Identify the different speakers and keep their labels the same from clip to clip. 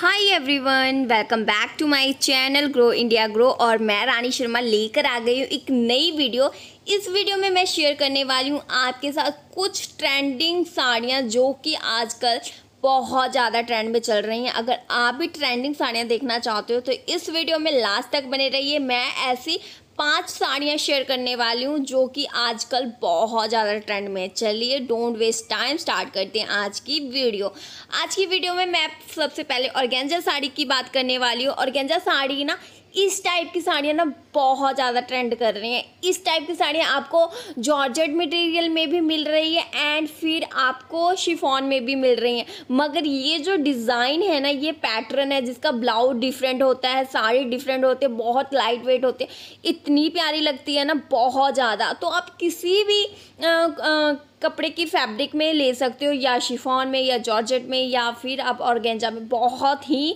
Speaker 1: hi everyone welcome back to my channel grow India grow और मैं रानी शर्मा लेकर आ गई हूँ एक नई वीडियो इस वीडियो में मैं शेयर करने वाली हूँ आपके साथ कुछ ट्रेंडिंग साड़ियाँ जो कि आजकल बहुत ज़्यादा ट्रेंड में चल रही हैं अगर आप भी ट्रेंडिंग साड़ियाँ देखना चाहते हो तो इस वीडियो में लास्ट तक बने रहिए मैं ऐसी पांच साड़ियाँ शेयर करने वाली हूँ जो कि आजकल बहुत ज़्यादा ट्रेंड में चलिए डोंट वेस्ट टाइम स्टार्ट करते हैं आज की वीडियो आज की वीडियो में मैं सबसे पहले ऑर्गेंजा साड़ी की बात करने वाली हूँ ऑर्गेंजा साड़ी ना इस टाइप की साड़ियाँ ना बहुत ज़्यादा ट्रेंड कर रही हैं इस टाइप की साड़ियाँ आपको जॉर्जेट मटेरियल में भी मिल रही है एंड फिर आपको शिफॉन में भी मिल रही हैं मगर ये जो डिज़ाइन है ना ये पैटर्न है जिसका ब्लाउज डिफरेंट होता है साड़ी डिफरेंट होते हैं बहुत लाइट वेट होते हैं इतनी प्यारी लगती है ना बहुत ज़्यादा तो आप किसी भी आ, आ, कपड़े की फैब्रिक में ले सकते हो या शिफॉन में या जॉर्जेट में या फिर आप ऑर्गेंजा में बहुत ही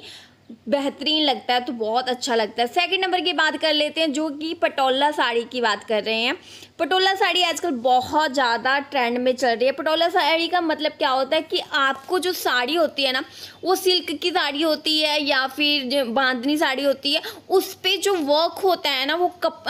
Speaker 1: बेहतरीन लगता है तो बहुत अच्छा लगता है सेकंड नंबर की बात कर लेते हैं जो कि पटोला साड़ी की बात कर रहे हैं पटोला साड़ी आजकल बहुत ज़्यादा ट्रेंड में चल रही है पटोला साड़ी का मतलब क्या होता है कि आपको जो साड़ी होती है ना वो सिल्क की साड़ी होती है या फिर बांधनी साड़ी होती है उस पर जो वर्क होता है ना वो कप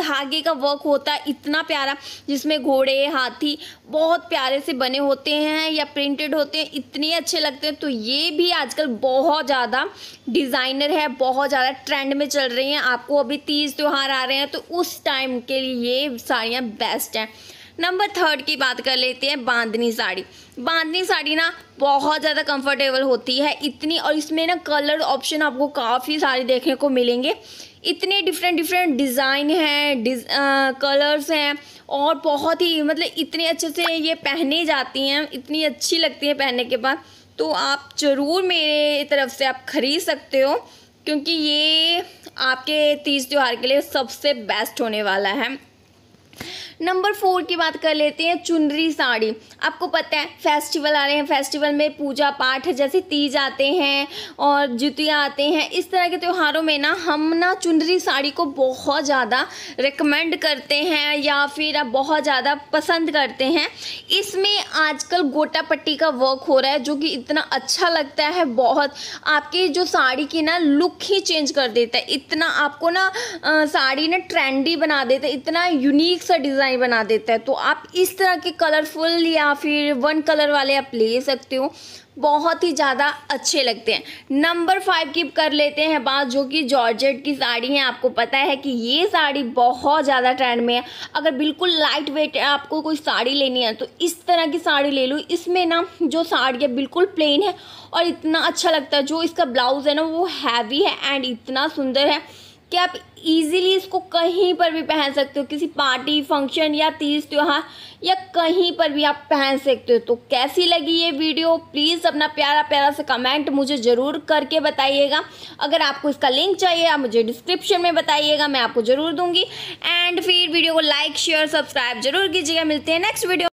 Speaker 1: धागे का वर्क होता है इतना प्यारा जिसमें घोड़े हाथी बहुत प्यारे से बने होते हैं या प्रिंटेड होते हैं इतने अच्छे लगते हैं तो ये भी आजकल बहुत ज़्यादा डिज़ाइनर है बहुत ज़्यादा ट्रेंड में चल रही हैं आपको अभी तीज त्यौहार आ रहे हैं तो उस टाइम के लिए ये साड़ियाँ बेस्ट हैं नंबर थर्ड की बात कर लेते हैं बांधनी साड़ी बांधनी साड़ी ना बहुत ज़्यादा कंफर्टेबल होती है इतनी और इसमें ना कलर ऑप्शन आपको काफ़ी सारे देखने को मिलेंगे इतने डिफरेंट डिफरेंट डिज़ाइन हैं डिज कलर्स हैं और बहुत ही मतलब इतने अच्छे से ये पहने जाती हैं इतनी अच्छी लगती है पहनने के बाद तो आप ज़रूर मेरे तरफ से आप ख़रीद सकते हो क्योंकि ये आपके तीज त्यौहार के लिए सबसे बेस्ट होने वाला है नंबर फोर की बात कर लेते हैं चुनरी साड़ी आपको पता है फेस्टिवल आ रहे हैं फेस्टिवल में पूजा पाठ जैसे तीज आते हैं और जुतिया आते हैं इस तरह के त्योहारों में ना हम ना चुनरी साड़ी को बहुत ज़्यादा रिकमेंड करते हैं या फिर आप बहुत ज़्यादा पसंद करते हैं इसमें आजकल गोटा पट्टी का वर्क हो रहा है जो कि इतना अच्छा लगता है बहुत आपकी जो साड़ी की ना लुक ही चेंज कर देता है इतना आपको ना साड़ी ना ट्रेंडी बना देता है इतना यूनिक सा डिज़ाइन डिज़ाइन बना देता है तो आप इस तरह के कलरफुल या फिर वन कलर वाले आप ले सकते हो बहुत ही ज़्यादा अच्छे लगते हैं नंबर फाइव की कर लेते हैं बात जो कि जॉर्जेट की साड़ी है आपको पता है कि ये साड़ी बहुत ज़्यादा ट्रेंड में है अगर बिल्कुल लाइट वेट है आपको कोई साड़ी लेनी है तो इस तरह की साड़ी ले लो इसमें ना जो साड़ी है बिल्कुल प्लेन है और इतना अच्छा लगता है जो इसका ब्लाउज़ है ना वो हैवी है एंड इतना सुंदर है कि आप इजीली इसको कहीं पर भी पहन सकते हो किसी पार्टी फंक्शन या तीज त्यौहार या कहीं पर भी आप पहन सकते हो तो कैसी लगी ये वीडियो प्लीज़ अपना प्यारा प्यारा सा कमेंट मुझे ज़रूर करके बताइएगा अगर आपको इसका लिंक चाहिए आप मुझे डिस्क्रिप्शन में बताइएगा मैं आपको ज़रूर दूंगी एंड फिर वीडियो को लाइक शेयर सब्सक्राइब जरूर कीजिएगा मिलते हैं नेक्स्ट वीडियो